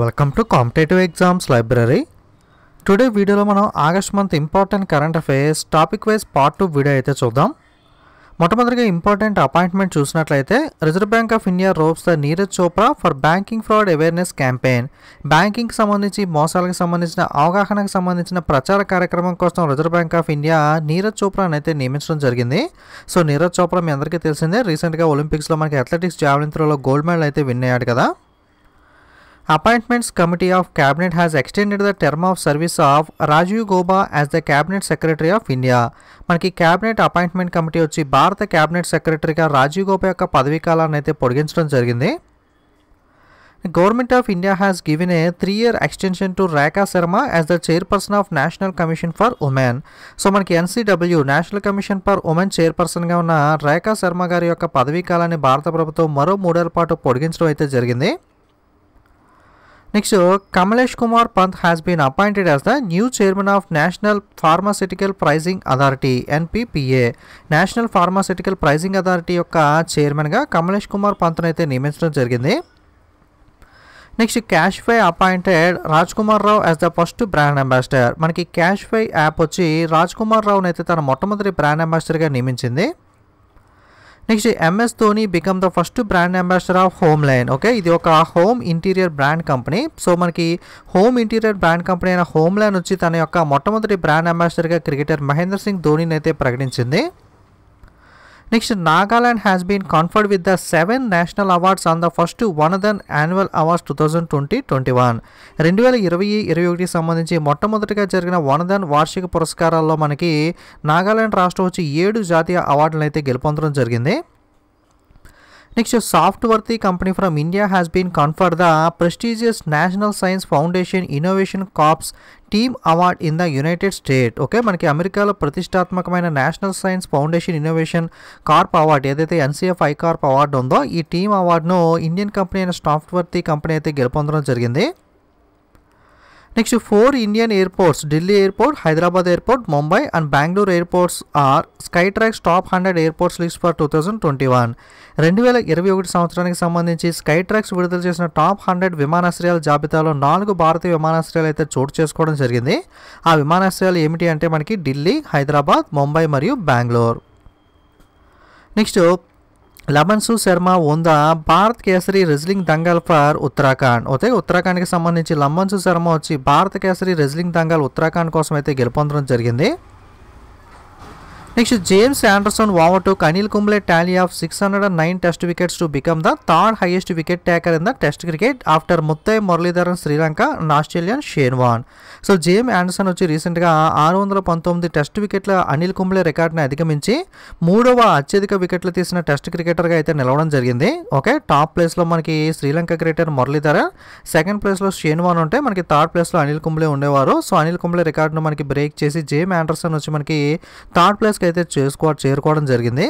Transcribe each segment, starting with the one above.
Welcome to competitive exams library today వీడియోలో మనం August month important current affairs topic wise part two video అయితే చూద్దాం మొట్టమొదటిగా important appointment చూసినట్లయితే reserve bank of India ropes the Neeraj Chopra for banking fraud awareness campaign బ్యాంకింగ్కి సంబంధించి మోసాలకు సంబంధించిన అవగాహనకు సంబంధించిన ప్రచార కార్యక్రమం కోసం reserve bank of India Neeraj చోప్రాని అయితే నియమించడం జరిగింది సో నీరజ్ చోప్రా మీ అందరికీ తెలిసిందే రీసెంట్గా ఒలింపిక్స్లో మనకి అథ్లెటిక్స్ జావలింత్రలో త్రోలో గోల్డ్ మెడల్ అయితే విన్ అయ్యాడు కదా appointments committee of cabinet has extended the term of service of Rajiv Gauba as the cabinet secretary of India మనకి క్యాబినెట్ అపాయింట్మెంట్ కమిటీ వచ్చి భారత క్యాబినెట్ సెక్రటరీగా రాజీవ్ గోబా యొక్క పదవీ కాలాన్ని అయితే పొడిగించడం జరిగింది government of India has given a three year extension to Rekha Sharma as the chairperson of national commission for women so మనకి NCW national commission for women చైర్పర్సన్గా ఉన్న రేఖా శర్మ గారి యొక్క పదవీ కాలాన్ని భారత ప్రభుత్వం మరో మూడేళ్ల పాటు పొడిగించడం అయితే జరిగింది next Kamlesh Kumar Pant has been appointed as the new chairman of national pharmaceutical pricing authority NPPA national pharmaceutical pricing authority యొక్క చైర్మన్గా కమలేష్ కుమార్ పంత్ను అయితే నియమించడం జరిగింది next Cashify appointed Raj Kumar Rao as the first brand ambassador మనకి క్యాష్ ఫై యాప్ వచ్చి రాజ్ కుమార్ రావును అయితే తన మొట్టమొదటి బ్రాండ్ అంబాసిడర్గా నియమించింది next MS Dhoni become the first brand ambassador of Home Line okay ఇది ఒక home interior brand company so మనకి హోమ్ ఇంటీరియర్ బ్రాండ్ కంపెనీ అయిన హోమ్ లైన్ వచ్చి తన యొక్క మొట్టమొదటి బ్రాండ్ అంబాసిడర్గా క్రికెటర్ మహేంద్ర సింగ్ ధోనిని అయితే ప్రకటించింది next Nagaland has been conferred with the seven national awards on the first one then annual awards two thousand twenty twenty one రెండు వేల ఇరవై ఇరవై ఒకటికి సంబంధించి మొట్టమొదటిగా జరిగిన వన్ దన్ వార్షిక పురస్కారాల్లో మనకి నాగాలాండ్ రాష్ట్రం వచ్చి ఏడు జాతీయ అవార్డులను అయితే గెలుపొందడం జరిగింది next soft worthy company from India has been conferred the prestigious national science foundation innovation corps team award in the United State okay మనకి అమెరికాలో ప్రతిష్టాత్మకమైన national science foundation innovation corp award ఏదైతే ఎన్సీఎఫ్ ఐ కార్ప్ అవార్డు ఉందో ఈ team అవార్డును Indian company అయిన సాఫ్ట్వర్తి company అయితే గెలుపొందడం జరిగింది next four Indian airports Delhi airport Hyderabad airport Mumbai and Bengaluru airports are Skytrax top hundred airports list for two thousand twenty one రెండు వేల ఇరవై ఒకటి సంవత్సరానికి సంబంధించి స్కై ట్రాక్స్ విడుదల చేసిన టాప్ హండ్రెడ్ విమానాశ్రయాల జాబితాలో నాలుగు భారతీయ విమానాశ్రయాలు అయితే చోటు చేసుకోవడం జరిగింది ఆ విమానాశ్రయాలు ఏమిటి అంటే మనకి ఢిల్లీ హైదరాబాద్ ముంబై మరియు బెంగళూరు నెక్స్ట్ లమన్సు శర్మ ఉందా భారత్ కేసరి రెజ్లింగ్ దంగల్ ఫర్ ఉత్తరాఖండ్ అయితే ఉత్తరాఖండ్కి సంబంధించి లమన్సు శర్మ వచ్చి భారత కేసరి రెజ్లింగ్ దంగల్ ఉత్తరాఖండ్ కోసం అయితే గెలుపొందడం జరిగింది next James Anderson overtook Anil Kumble tally of 609 test nine test wickets to become the third highest wicket the in the test cricket after Sri Muralidharan Sri Lanka Australian Shane Warne so James Anderson వచ్చి రీసెంట్గా ఆరు వందల పంతొమ్మిది test వికెట్ల అనిల్ కుంబ్లే రికార్డ్ని అధిగమించి మూడవ అత్యధిక వికెట్లు తీసిన టెస్ట్ క్రికెటర్గా అయితే నిలవడం జరిగింది ఓకే టాప్ ప్లేస్లో మనకి శ్రీలంక క్రికెటర్ మురళీధరన్ సెకండ్ ప్లేస్లో షేన్వాన్ ఉంటే మనకి థర్డ్ ప్లేస్లో అనిల్ కుంబ్లే ఉండేవారు సో అనిల్ కుంబ్లే రికార్డును మనకి బ్రేక్ చేసి జేమ్ ఆండర్సన్ వచ్చి మనకి థర్డ్ ప్లేస్ రిజల్ట్స్కి అయితే చేసుకో చేరుకోవడం జరిగింది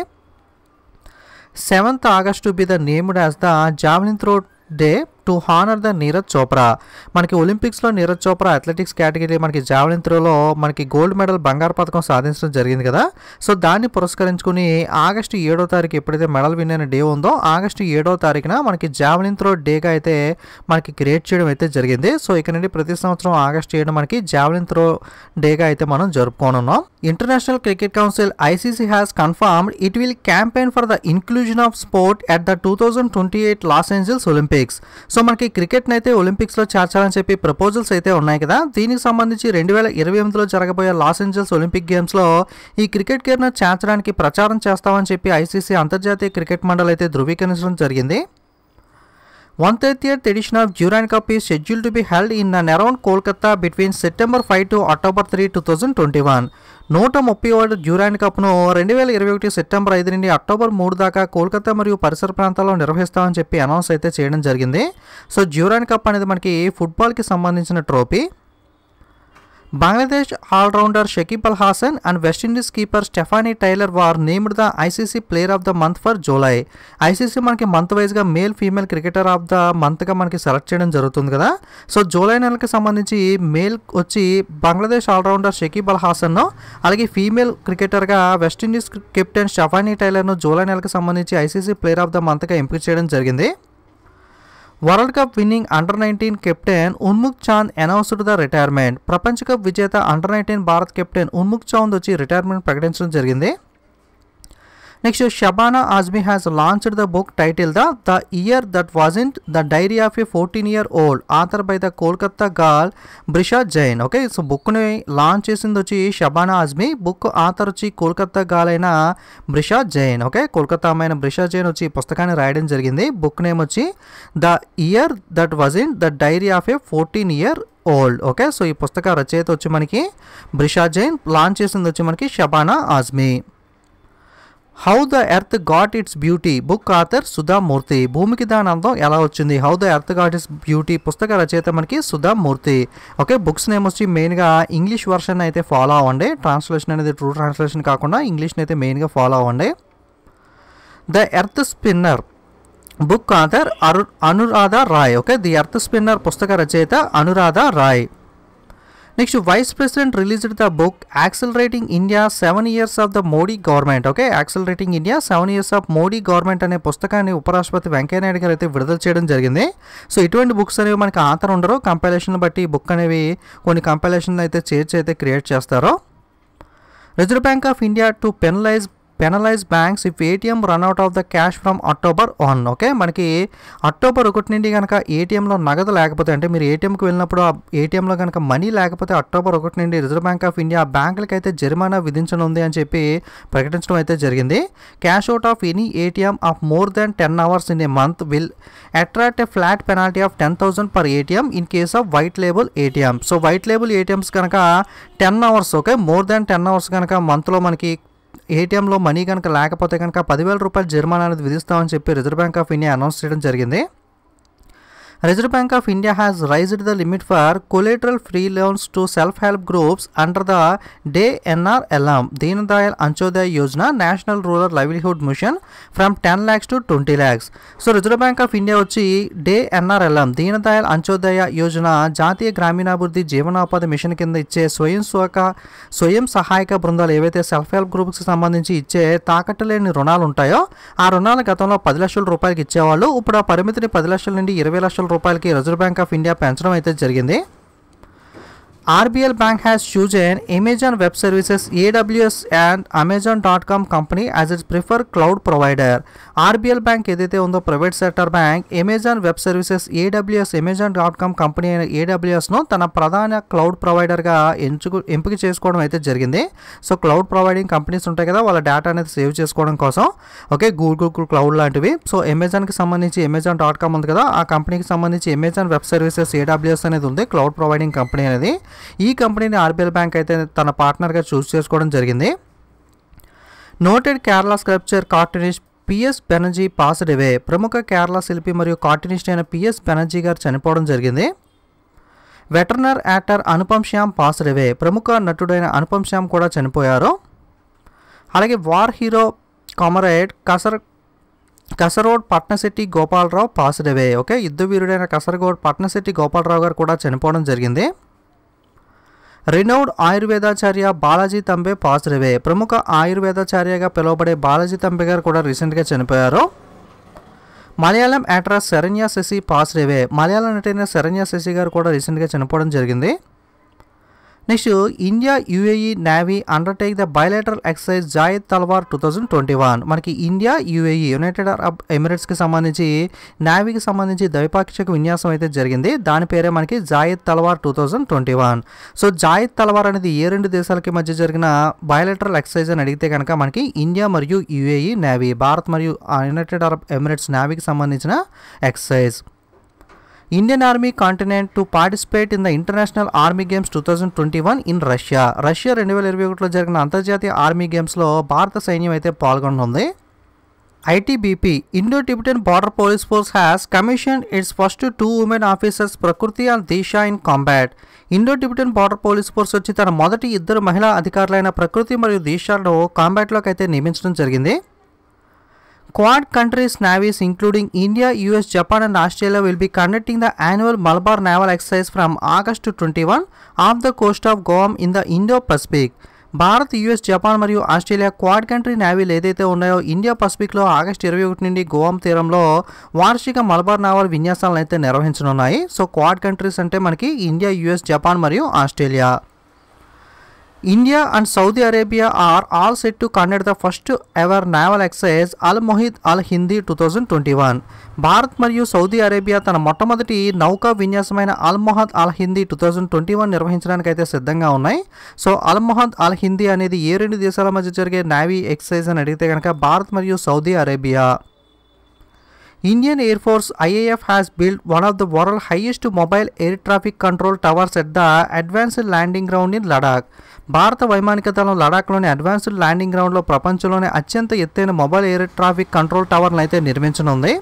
seventh August be the named as the javelin throw day to honour the Neeraj Chopra మనకి ఒలింపిక్స్లో నీరజ్ చోప్రా అథ్లెటిక్స్ కేటగిరీ మనకి జావలిన్ త్రోలో మనకి గోల్డ్ మెడల్ బంగారు పథకం సాధించడం జరిగింది కదా సో దాన్ని పురస్కరించుకుని ఆగస్టు ఏడో తారీఖు ఎప్పుడైతే మెడల్ విన్ అయిన డే ఉందో ఆగస్టు ఏడో తారీఖున మనకి జావలిన్ త్రో డేగా అయితే మనకి క్రియేట్ చేయడం అయితే జరిగింది సో ఇక నుండి ప్రతి సంవత్సరం ఆగస్టు ఏడు మనకి జావలిన్ త్రో డేగా అయితే మనం జరుపుకోనున్నాం international cricket council ICC has confirmed it will campaign for the inclusion of sport at the two thousand twenty eight Los Angeles Olympics so మనకి క్రికెట్ని అయితే ఒలింపిక్స్లో చేర్చాలని చెప్పి ప్రపోజల్స్ అయితే ఉన్నాయి కదా దీనికి సంబంధించి రెండు వేల ఇరవై ఎనిమిదిలో జరగబోయే లాస్ ఏంజల్స్ ఒలింపిక్ గేమ్స్లో ఈ క్రికెట్ ను చేర్చడానికి ప్రచారం చేస్తామని చెప్పి ఐసీసీ అంతర్జాతీయ క్రికెట్ మండలి అయితే ధృవీకరించడం జరిగింది one thirty 130th edition of Duran Cup is scheduled to be held Kolkata between September five to October three two October twenty one నూట ముప్పై ఒకటి డ్యూరాండ్ కప్ను రెండు వేల ఇరవై ఒకటి సెప్టెంబర్ ఐదు నుండి అక్టోబర్ మూడు దాకా కోల్కతా మరియు పరిసర ప్రాంతాల్లో నిర్వహిస్తామని చెప్పి అనౌన్స్ అయితే చేయడం జరిగింది సో డ్యూరాండ్ కప్ అనేది మనకి ఫుట్బాల్కి సంబంధించిన trophy Bangladesh allrounder Shakib Al Hasan and West Indies keeper Stafanie Taylor were named the ICC player of the month for July ICC మనకి మంత్ వైజ్గా male female cricketer of the మంత్గా మనకి సెలెక్ట్ చేయడం జరుగుతుంది కదా సో జూలై నెలకి సంబంధించి మేల్ వచ్చి బంగ్లాదేశ్ ఆల్రౌండర్ షకీబ్ అల్ హాసన్ను అలాగే ఫీమేల్ క్రికెటర్గా వెస్టిండీస్ కెప్టెన్ స్టెఫానీ టైలర్ను జూలై నెలకు సంబంధించి ఐసీసీ ప్లేయర్ ఆఫ్ ద మంత్గా ఎంపిక చేయడం జరిగింది world cup winning under nineteen captain Unmukt Chand announced the retirement ప్రపంచ కప్ విజేత under nineteen Bharat captain Unmukt Chand వచ్చి రిటైర్మెంట్ ప్రకటించడం జరిగింది next Shabana Azmi has launched the book title the the year that was in the diary of a fourteen year old author by the Kolkata girl Brisha Jain okay so బుక్ని launch చేసింది వచ్చి Shabana Azmi book author వచ్చి girl అయిన Brisha Jain okay Kolkata అమ్మాయిన బ్రిషా జైన్ వచ్చి పుస్తకాన్ని రాయడం జరిగింది బుక్ నేమ్ వచ్చి the year that was in the diary of a fourteen year old okay so ఈ పుస్తక రచయిత వచ్చి మనకి బ్రిషా జైన్ లాంచ్ చేసింది వచ్చి మనకి Shabana Azmi how the earth got it's beauty book author Sudha Murty భూమికి దాని అందం ఎలా వచ్చింది how the earth got it's beauty పుస్తక రచయిత మనకి సుధామూర్తి ఓకే బుక్స్ నేమ్ వచ్చి మెయిన్గా ఇంగ్లీష్ వర్షన్ అయితే ఫాలో అవ్వండి ట్రాన్స్లేషన్ అనేది ట్రూ ట్రాన్స్లేషన్ కాకుండా ఇంగ్లీష్ని అయితే మెయిన్గా ఫాలో అవ్వండి the earth spinner book author అరు Anuradha Roy okay the earth spinner పుస్తక రచయిత Anuradha Roy next vice president released the book accelerating India seven years of the Modi government okay accelerating India seven years of Modi government అనే పుస్తకాన్ని ఉపరాష్ట్రపతి వెంకయ్యనాయుడు గారు అయితే విడుదల చేయడం జరిగింది సో ఇటువంటి బుక్స్ అనేవి మనకి ఆధార ఉండరు కంపైలేషన్ బట్టి బుక్ అనేవి కొన్ని కంపైలేషన్లు అయితే చేర్చి అయితే క్రియేట్ చేస్తారో reserve bank of India to penalise penalise banks if ATM run out of the cash from October one okay మనకి అక్టోబర్ ఒకటి నుండి కనుక ఏటీఎంలో నగదు లేకపోతే అంటే మీరు ఏటీఎంకి వెళ్ళినప్పుడు ఆ ఏటీఎంలో కనుక మనీ లేకపోతే అక్టోబర్ ఒకటి నుండి రిజర్వ్ బ్యాంక్ ఆఫ్ ఇండియా బ్యాంకులకి అయితే జరిమానా విధించనుంది అని చెప్పి ప్రకటించడం అయితే జరిగింది cash out of any ATM of more than ten hours in a month will attract a flat penalty of ten thousand per ATM in case of white label ATM so white label ATMs కనుక ten hours okay more than ten hours కనుక మంత్లో మనకి ఏటీఎంలో money కనుక లేకపోతే కనుక పదివేల రూపాయలు జరిమానా అనేది విధిస్తామని చెప్పి reserve bank of India announce చేయడం జరిగింది Reserve Bank of India has raised the limit for collateral free loans to self-help groups under the Day NRLM, Deen Dayal Anchodaya Yojana, National Rural Livelihood Mission from 10 lakhs to 20 lakhs. So reserve bank of India వచ్చి DAY NRLM Deen Dayal అంచోదయ Yojana జాతీయ గ్రామీణాభివృద్ధి జీవనోపాధి machine కింద ఇచ్చే స్వయం సోక స్వయం సహాయక బృందాలు ఏవైతే సెల్ఫ్ హెల్ప్ గ్రూప్స్కి సంబంధించి ఇచ్చే తాకట్టలేని రుణాలు ఉంటాయో ఆ రుణాలు గతంలో పది లక్షల రూపాయలకి ఇచ్చేవాళ్ళు ఇప్పుడు ఆ పరిమితిని పది లక్షల నుండి ఇరవై లక్షల రూపాయలకి రిజర్వ్ బ్యాంక్ ఆఫ్ ఇండియా పెంచడం అయితే జరిగింది bank RBL Bank Amazon web services AWS and Amazon dot com company as its prefer cloud provider RBL bank ఏదైతే ఉందో private sector bank Amazon web services AWS Amazon dot com company అయిన ఏడబ్ల్యూఎస్ను తన ప్రధాన cloud ప్రొవైడర్గా ఎంచుకు ఎంపిక చేసుకోవడం అయితే జరిగింది సో క్లౌడ్ ప్రొవైడింగ్ కంపెనీస్ ఉంటాయి కదా వాళ్ళ డేటా అనేది సేవ్ చేసుకోవడం కోసం ఓకే గూగుల్ క్లౌడ్ లాంటివి సో అమెజాన్కి సంబంధించి అమెజాన్ డాట్ కామ్ ఉంది కదా ఆ కంపెనీకి సంబంధించి అమెజాన్ వెబ్ సర్వీసెస్ ఏడబ్ల్యూఎస్ అనేది ఉంది క్లౌడ్ ప్రొవైడింగ్ కంపెనీ అనేది ఈ కంపెనీని ఆర్బీఎల్ బ్యాంక్ అయితే తన పార్ట్నర్గా చూస్ చేసుకోవడం జరిగింది noted Kerala sculpture cartoonist PS Banerjee passed away ప్రముఖ కేరళ శిల్పి మరియు కార్టూనిస్ట్ అయిన పిఎస్ బెనర్జీ గారు చనిపోవడం జరిగింది veteran actor Anupam Shyam passed away ప్రముఖ నటుడైన అనుపమ్ శ్యామ్ కూడా చనిపోయారు అలాగే వార్ హీరో కామరేడ్ కసర్ Kasaragod Patnashetti Gopalarao passed away okay యుద్ధ వీరుడైన కసరగోడ్ పట్నశెట్టి గోపాలరావు గారు కూడా చనిపోవడం జరిగింది రినౌడ్ ఆయుర్వేదాచార్య బాలాజీ తంబే పాజిటివే ప్రముఖ ఆయుర్వేదాచార్యగా పిలువబడే బాలాజీ తంబే గారు కూడా రీసెంట్గా చనిపోయారు మలయాళం యాక్ట్రెస్ శరణ్య శశి పాజిటివే మలయాళం నటైన శరణ్య శశి గారు కూడా రీసెంట్గా చనిపోవడం జరిగింది next India UAE navy undertake the bilateral exercise Zayed Talwar two thousand twenty one మనకి ఇండియా యుఏఈ యునైటెడ్ అరబ్ ఎమిరేట్స్కి సంబంధించి నేవీకి సంబంధించి ద్వైపాక్షిక విన్యాసం అయితే జరిగింది దాని పేరే మనకి Zayed Talwar two thousand twenty one so Zayed Talwar అనేది ఏ రెండు దేశాలకి మధ్య జరిగిన బయలేటరల్ ఎక్సైజ్ అని అడిగితే కనుక మనకి ఇండియా మరియు యుఏఈ నేవీ భారత్ మరియు యునైటెడ్ అరబ్ ఎమిరేట్స్ నేవీకి సంబంధించిన exercise Indian army contingent to participate in the international army games two thousand twenty one in Russia రెండు వేల ఇరవై ఒకటిలో జరిగిన అంతర్జాతీయ ఆర్మీ గేమ్స్లో భారత సైన్యం అయితే పాల్గొంటుంది ITBP Indo Tibetan border police force has commission its first two women officers Prakriti and Disha in combat Indo Tibetan border police force వచ్చి తన మొదటి ఇద్దరు మహిళా అధికారులైన ప్రకృతి మరియు దిశాలను కాంబాట్లోకి అయితే నియమించడం జరిగింది Quad countries' navies, including India, US, Japan, and Australia, will be conducting the annual Malabar Naval Exercise from August to 21 off the coast of Guam in the Indo-Pacific. Bharat US Japan మరియు ఆస్ట్రేలియా క్వాడ్ కంట్రీ నేవీలు ఏదైతే ఉన్నాయో India పసిఫిక్లో August ఇరవై ఒకటి నుండి గోవాం తీరంలో వార్షిక Malabar naval విన్యాసాలను అయితే నిర్వహించనున్నాయి సో క్వాడ్ కంట్రీస్ అంటే మనకి ఇండియా యుఎస్ జపాన్ మరియు Australia India and Saudi Arabia are all set to conduct the first ever naval exercise Al Mohed Al Hindi two thousand twenty one Bharat మరియు సౌదీ అరేబియా తన మొట్టమొదటి నౌకా విన్యాసమైన Al Mohed Al Hindi two thousand twenty one నిర్వహించడానికైతే సిద్ధంగా ఉన్నాయి so Al Mohed Al Hindi అనేది ఏ రెండు దేశాల మధ్య జరిగే నావీ ఎక్సర్సైజ్ అని అడిగితే కనుక భారత్ మరియు Saudi Arabia Indian Air Force IAF has built one of the world's highest mobile air traffic control towers at the Advanced Landing Ground in Ladakh. భారత వైమానిక దళం లడాఖ్లోని అడ్వాన్స్డ్ ల్యాండింగ్ గ్రౌండ్లో ప్రపంచంలోనే అత్యంత ఎత్తైన మొబైల్ ఎయిర్ ట్రాఫిక్ కంట్రోల్ టవర్ను అయితే నిర్మించనుంది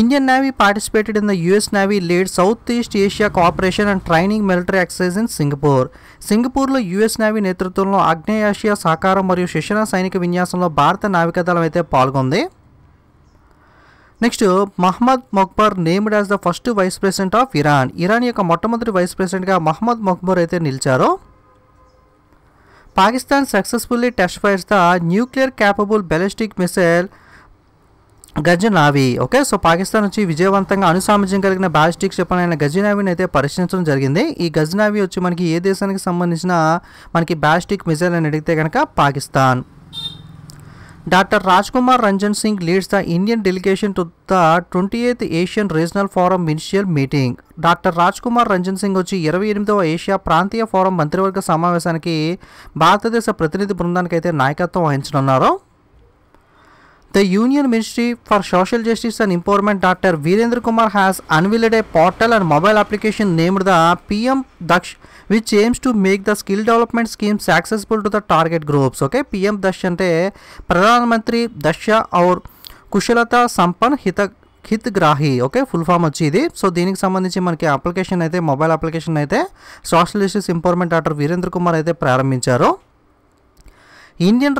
Indian navy participated in the US navy led south east Asia cooperation and training military exercise in Singapore సింగపూర్లో యుఎస్ నేవీ నేతృత్వంలో ఆగ్నేయాసియా సహకారం మరియు శిక్షణ సైనిక విన్యాసంలో భారత నావికాదళం అయితే పాల్గొంది next Mohammad Mokhber named as the first vice president of Iran Iran యొక్క మొట్టమొదటి వైస్ ప్రెసిడెంట్గా మహమ్మద్ మక్బర్ అయితే నిలిచారు Pakistan successfully test fires the nuclear capable ballistic missile Ghaznavi okay so Pakistan వచ్చి విజయవంతంగా అనుసామర్థ్యం కలిగిన బాలిస్టిక్ క్షిపణి అయిన గజనావిని అయితే పరిశీలించడం జరిగింది ఈ గజనావి వచ్చి మనకి ఏ దేశానికి సంబంధించిన మనకి బాలిస్టిక్ మిజైల్ అని అడిగితే కనుక Pakistan doctor Raj Kumar Ranjan Singh leads the Indian delegation to the twenty eighth Asian regional forum ministerial meeting doctor Raj Kumar Ranjan Singh వచ్చి ఇరవై ఎనిమిదవ ఏషియా ప్రాంతీయ ఫోరం మంత్రివర్గ సమావేశానికి భారతదేశ ప్రతినిధి బృందానికి అయితే నాయకత్వం వహించనున్నారు the union ministry for social justice and empowerment doctor Virendra Kumar has unveiled portal and mobile application named the PM Daksh which aims to make the skill development schemes successful to the target groups okay PM Daksh అంటే ప్రధానమంత్రి దశ ఔర్ కుశలత సంపన్ హిత హిత్ గ్రాహి ఓకే ఫుల్ ఫామ్ వచ్చి ఇది సో దీనికి సంబంధించి మనకి అప్లికేషన్ అయితే మొబైల్ అప్లికేషన్ అయితే social justice improvement doctor Virendra Kumar అయితే ప్రారంభించారు Indian Indian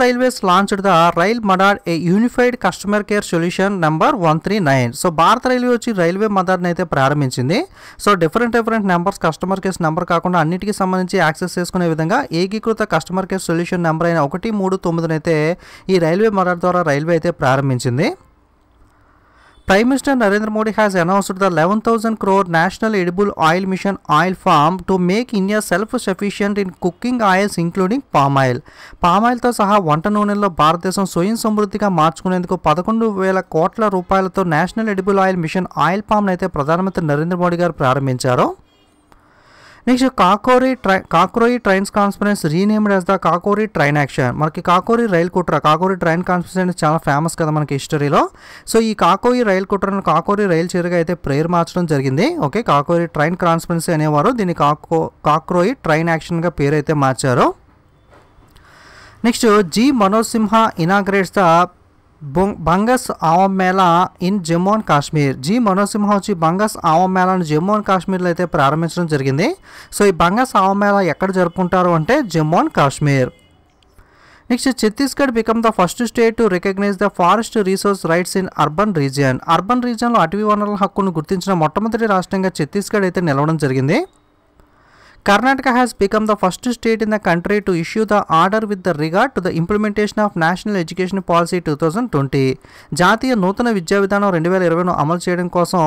the rail the a unified customer care solution number one three nine so భారత రైల్వే వచ్చి రైల్వే మదార్డ్ అయితే ప్రారంభించింది so different different numbers customer care number కాకుండా అన్నిటికీ సంబంధించి యాక్సెస్ చేసుకునే విధంగా ఏకీకృత కస్టమర్ కేర్ సొల్యూషన్ నెంబర్ అయిన ఒకటి మూడు తొమ్మిదినైతే ఈ రైల్వే మదార్ ద్వారా రైల్వే అయితే ప్రారంభించింది Prime Minister Narendra Modi has announced the 11,000 crore National Edible Oil Mission oil farm to make India self-sufficient in cooking oils including palm oil. Palm ఆయిల్తో సహా వంట నూనెల్లో భారతదేశం స్వయం సమృద్ధిగా మార్చుకునేందుకు పదకొండు వేల కోట్ల రూపాయలతో national edible oil mission oil పామ్ను అయితే ప్రధానమంత్రి నరేంద్ర మోడీ గారు ప్రారంభించారు నెక్స్ట్ కాకోరి ట్రై Kakori trains conference renamed as the Kakori train action మనకి కాకోరి రైల్ కుట్ర కాకోరి ట్రైన్ కాన్ఫరెన్స్ చాలా ఫేమస్ కదా మనకి హిస్టరీలో సో ఈ కాకోయి రైల్ కుట్రను కాకోరి రైల్ చీరగా అయితే ప్రేర్ మార్చడం జరిగింది ఓకే కాకోరి ట్రైన్ కాన్ఫరెన్స్ అనేవారు దీన్ని కాకో కాక్రోయి ట్రైన్ యాక్షన్గా పేరు అయితే మార్చారు next G Manoj Sinha inaugurates the Bangus Awam Mela in Jammu and Kashmir G Manosinha వచ్చి బంగస్ ఆవం మేళాను జమ్మూ అండ్ కాశ్మీర్లో అయితే ప్రారంభించడం జరిగింది సో ఈ బంగస్ ఆవం మేళా ఎక్కడ జరుపుకుంటారు అంటే Jammu and Kashmir next Chhattisgarh become the first state to recognise the forest resource rights in urban region urban రీజియన్లో అటవీ వనరుల హక్కును గుర్తించిన మొట్టమొదటి రాష్ట్రంగా ఛత్తీస్గఢ్ అయితే నిలవడం జరిగింది Karnataka become the first state in the country to issue the order with the regard the the implementation of national education policy two Policy twenty జాతీయ నూతన విద్యా విధానం రెండు వేల ఇరవైను అమలు చేయడం కోసం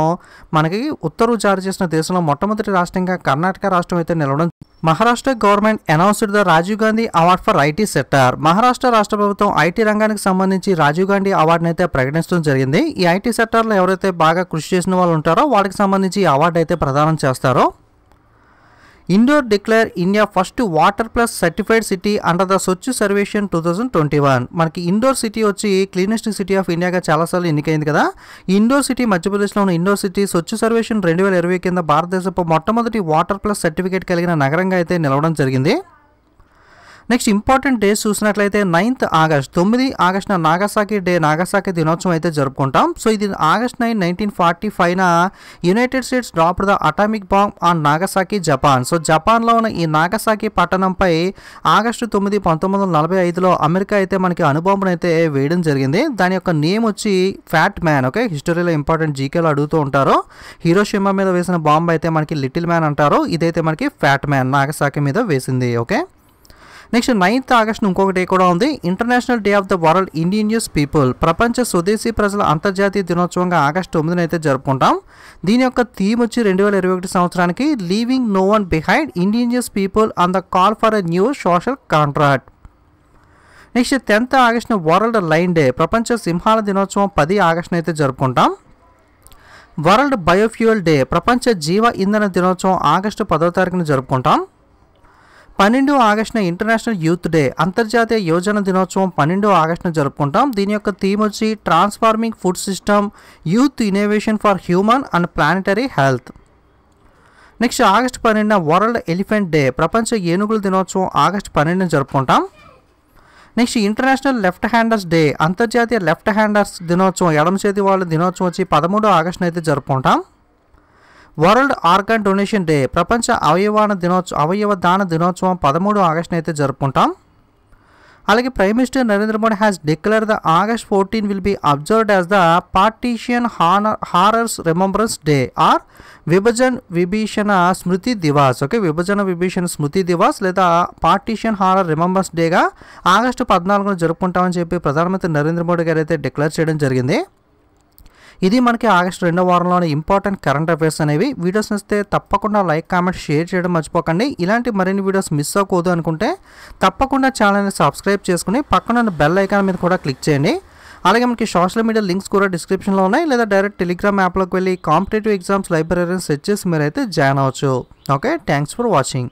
మనకి ఉత్తర్వు జారీ చేసిన దేశంలో మొట్టమొదటి రాష్ట్రంగా కర్ణాటక రాష్ట్రం అయితే నిలవడం Maharashtra government announced the Rajiv Gandhi award for IT sector Maharashtra రాష్ట్ర ప్రభుత్వం ఐటీ రంగానికి సంబంధించి రాజీవ్ గాంధీ అవార్డును అయితే ప్రకటించడం జరిగింది ఈ ఐటీ సెక్టర్లో ఎవరైతే బాగా కృషి చేసిన వాళ్ళు ఉంటారో వాళ్ళకి సంబంధించి అవార్డు అయితే ప్రదానం చేస్తారో Indore declare India first water plus certified city under the Swachh Survekshan two thousand twenty one మనకి ఇండోర్ సిటీ వచ్చి క్లీనెస్ట్ సిటీ ఆఫ్ ఇండియాగా చాలాసార్లు ఎన్నికైంది కదా ఇండోర్ సిటీ మధ్యప్రదేశ్లో ఉన్న ఇండోర్ సిటీ స్వచ్ఛ సర్వేషన్ రెండు వేల ఇరవై కింద భారతదేశపు మొట్టమొదటి వాటర్ ప్లస్ సర్టిఫికేట్ కలిగిన నగరంగా అయితే నిలవడం జరిగింది నెక్స్ట్ ఇంపార్టెంట్ డేస్ చూసినట్లయితే నైన్త్ ఆగస్ట్ తొమ్మిది ఆగస్టున నాగసాకి డే నాగసాకి దినోత్సవం అయితే జరుపుకుంటాం సో ఇది ఆగస్ట్ నైన్ నైన్టీన్ ఫార్టీ ఫైవ్న United States drop the atomic bomb on Nagasaki Japan so జపాన్లో ఉన్న ఈ నాగసాకి పట్టణంపై ఆగస్టు తొమ్మిది పంతొమ్మిది వందల నలభై ఐదులో అమెరికా అయితే మనకి అనుబాంబును అయితే వేయడం జరిగింది దాని యొక్క నేమ్ వచ్చి ఫ్యాట్ మ్యాన్ ఓకే హిస్టరీలో ఇంపార్టెంట్ జీకేలో అడుగుతూ ఉంటారు హీరో మీద వేసిన బాంబు అయితే మనకి లిటిల్ మ్యాన్ అంటారు ఇదైతే మనకి ఫ్యాట్ మ్యాన్ నాగసాకి మీద వేసింది ఓకే నెక్స్ట్ నైన్త్ ఆగస్ట్ ఇంకొకటి కూడా ఉంది international day of the world indigenous people ప్రపంచ స్వదేశీ ప్రజల అంతర్జాతీయ దినోత్సవంగా ఆగస్టు తొమ్మిదిన అయితే జరుపుకుంటాం దీని యొక్క థీమ్ వచ్చి రెండు వేల ఇరవై ఒకటి సంవత్సరానికి leaving no one behind indigenous people on the call for a new social contract next tenth August world lion day ప్రపంచ సింహాల దినోత్సవం పది ఆగస్టును అయితే జరుపుకుంటాం వరల్డ్ బయోఫ్యూయల్ డే ప్రపంచ జీవ ఇంధన దినోత్సవం ఆగస్టు పదో తారీఖున జరుపుకుంటాం పన్నెండో ఆగస్టున ఇంటర్నేషనల్ యూత్ డే అంతర్జాతీయ యోజన దినోత్సవం పన్నెండో ఆగస్టున జరుపుకుంటాం దీని యొక్క థీమ్ వచ్చి transforming food system youth innovation for human and planetary health next August పన్నెండున వరల్డ్ ఎలిఫెంట్ డే ప్రపంచ ఏనుగుల దినోత్సవం ఆగస్ట్ పన్నెండున జరుపుకుంటాం next international left handers day అంతర్జాతీయ లెఫ్ట్ హ్యాండర్స్ దినోత్సవం ఎడమ చేతి వాళ్ళ దినోత్సవం వచ్చి పదమూడు ఆగస్టునైతే అయితే జరుపుకుంటాం వరల్డ్ ఆర్గాన్ డొనేషన్ డే ప్రపంచ అవయవాన దినోత్సవం అవయవ దాన దినోత్సవం పదమూడు ఆగస్టుని అయితే జరుపుకుంటాం అలాగే prime minister Narendra Modi has declare the August fourteen will be observed as the partition honour horrors remembrance day or Vibhajan Vibhishana Smriti Diwas okay Vibhajana Vibhishana Smriti Diwas లేదా పార్టీషియన్ హారర్ రిమంబర్స్ డేగా ఆగస్టు పద్నాలుగున జరుపుకుంటామని చెప్పి ప్రధానమంత్రి నరేంద్ర మోడీ గారు అయితే డిక్లేర్ చేయడం జరిగింది ఇది మనకి ఆగస్టు రెండో వారంలోని ఇంపార్టెంట్ కరెంట్ అఫైర్స్ అనేవి వీడియోస్ నచ్చితే తప్పకుండా లైక్ కామెంట్ షేర్ చేయడం మర్చిపోకండి ఇలాంటి మరిన్ని వీడియోస్ మిస్ అవ్వకూడదు అనుకుంటే తప్పకుండా ఛానల్ని సబ్స్క్రైబ్ చేసుకుని పక్కన బెల్ ఐకాన్ మీద కూడా క్లిక్ చేయండి అలాగే మనకి సోషల్ మీడియా లింక్స్ కూడా డిస్క్రిప్షన్లో ఉన్నాయి లేదా డైరెక్ట్ టెలిగ్రామ్ యాప్లోకి వెళ్ళి కాంపిటేటివ్ ఎగ్జామ్స్ లైబ్రరీని సెర్చ్ చేసి మీరైతే జాయిన్ అవ్వచ్చు ఓకే థ్యాంక్స్ ఫర్ వాచింగ్